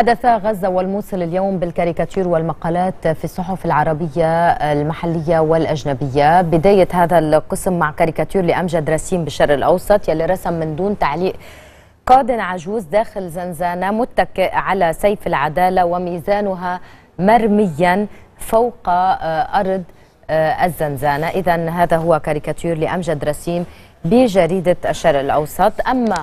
حدث غزة والموصل اليوم بالكاريكاتير والمقالات في الصحف العربية المحلية والأجنبية بداية هذا القسم مع كاريكاتير لأمجد رسيم بالشرق الأوسط يلي رسم من دون تعليق قاد عجوز داخل زنزانة متكئ على سيف العدالة وميزانها مرميا فوق آه، أرض آه، الزنزانة إذا هذا هو كاريكاتير لأمجد رسيم بجريدة الشرق الأوسط أما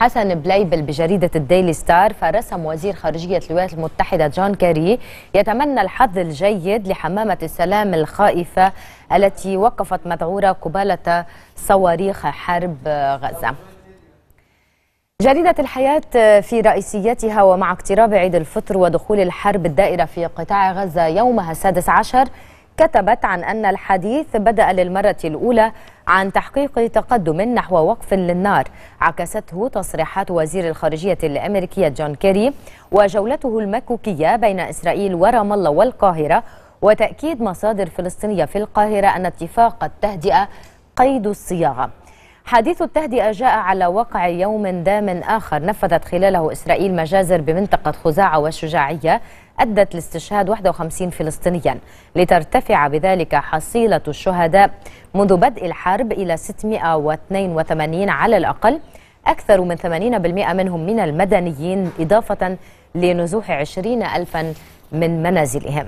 حسن بليبل بجريدة الديلي ستار فرسم وزير خارجية الولايات المتحدة جون كيري يتمنى الحظ الجيد لحمامة السلام الخائفة التي وقفت مذعورة قبالة صواريخ حرب غزة جريدة الحياة في رئيسيتها ومع اقتراب عيد الفطر ودخول الحرب الدائرة في قطاع غزة يومها السادس عشر كتبت عن أن الحديث بدأ للمرة الأولى عن تحقيق تقدم نحو وقف للنار عكسته تصريحات وزير الخارجية الأمريكية جون كيري وجولته المكوكية بين إسرائيل ورام الله والقاهرة وتأكيد مصادر فلسطينية في القاهرة أن اتفاق التهدئة قيد الصياغة حديث التهدئة جاء على وقع يوم دام آخر نفذت خلاله إسرائيل مجازر بمنطقة خزاعة والشجاعية أدت لاستشهاد 51 فلسطينيا لترتفع بذلك حصيلة الشهداء منذ بدء الحرب إلى 682 على الأقل أكثر من 80% منهم من المدنيين إضافة لنزوح 20 ألفا من منازلهم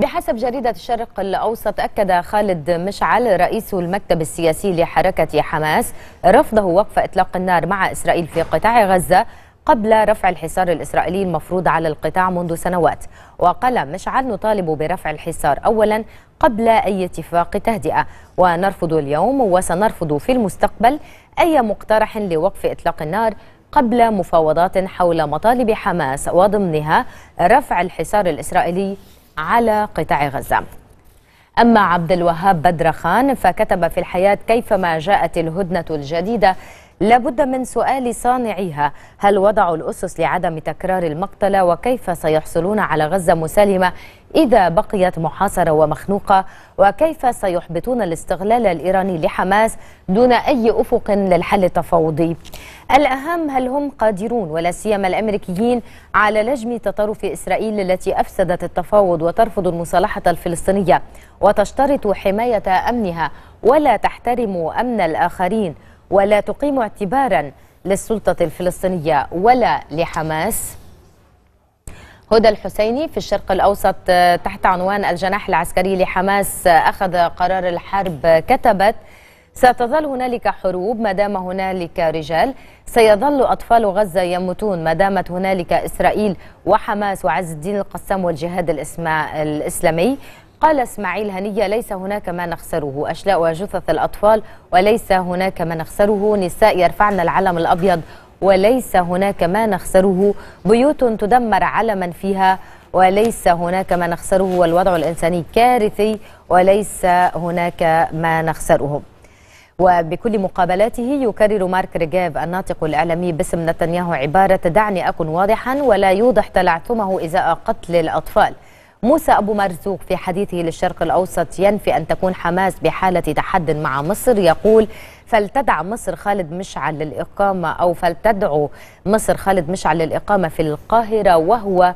بحسب جريدة الشرق الأوسط أكد خالد مشعل رئيس المكتب السياسي لحركة حماس رفضه وقف إطلاق النار مع إسرائيل في قطاع غزة قبل رفع الحصار الإسرائيلي المفروض على القطاع منذ سنوات وقال مشعل نطالب برفع الحصار أولا قبل أي اتفاق تهدئة ونرفض اليوم وسنرفض في المستقبل أي مقترح لوقف إطلاق النار قبل مفاوضات حول مطالب حماس وضمنها رفع الحصار الإسرائيلي على قطاع غزة أما عبد الوهاب بدرخان فكتب في الحياة كيفما جاءت الهدنة الجديدة لابد من سؤال صانعيها هل وضعوا الأسس لعدم تكرار المقتلة وكيف سيحصلون على غزة مسالمة إذا بقيت محاصرة ومخنوقة وكيف سيحبطون الاستغلال الإيراني لحماس دون أي أفق للحل التفاوضي الأهم هل هم قادرون ولا سيما الأمريكيين على لجم تطرف إسرائيل التي أفسدت التفاوض وترفض المصالحة الفلسطينية وتشترط حماية أمنها ولا تحترم أمن الآخرين ولا تقيم اعتبارا للسلطة الفلسطينية ولا لحماس هدى الحسيني في الشرق الأوسط آه، تحت عنوان الجناح العسكري لحماس آه، أخذ قرار الحرب كتبت ستظل هنالك حروب ما دام هنالك رجال سيظل أطفال غزة يموتون ما دامت هنالك إسرائيل وحماس وعز الدين القسام والجهاد الإسلامي قال اسماعيل هنية ليس هناك ما نخسره أشلاء وجثث الأطفال وليس هناك ما نخسره نساء يرفعن العلم الأبيض وليس هناك ما نخسره بيوت تدمر علما فيها وليس هناك ما نخسره والوضع الإنساني كارثي وليس هناك ما نخسره وبكل مقابلاته يكرر مارك ريجاف الناطق الإعلامي باسم نتنياهو عبارة دعني أكن واضحا ولا يوضح تلعثمه إزاء قتل الأطفال موسى أبو مرزوق في حديثه للشرق الأوسط ينفي أن تكون حماس بحالة تحد مع مصر يقول فلتدع مصر خالد مشعل للإقامة أو فلتدعو مصر خالد مشعل للإقامة في القاهرة وهو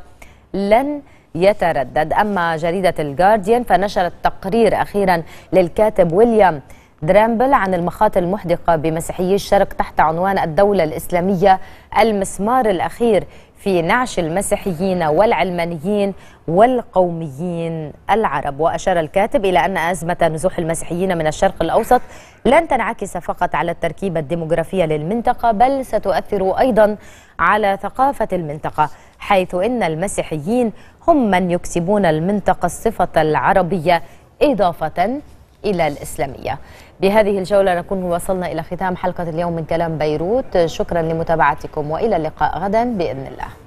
لن يتردد أما جريدة الجارديان فنشرت تقرير أخيرا للكاتب ويليام درامبل عن المخاطر المحدقة بمسيحيي الشرق تحت عنوان الدولة الإسلامية المسمار الأخير في نعش المسيحيين والعلمانيين والقوميين العرب وأشار الكاتب إلى أن أزمة نزوح المسيحيين من الشرق الأوسط لن تنعكس فقط على التركيبة الديموغرافية للمنطقة بل ستؤثر أيضا على ثقافة المنطقة حيث إن المسيحيين هم من يكسبون المنطقة الصفة العربية إضافة إلى الإسلامية بهذه الجولة نكون وصلنا إلى ختام حلقة اليوم من كلام بيروت شكرا لمتابعتكم وإلى اللقاء غدا بإذن الله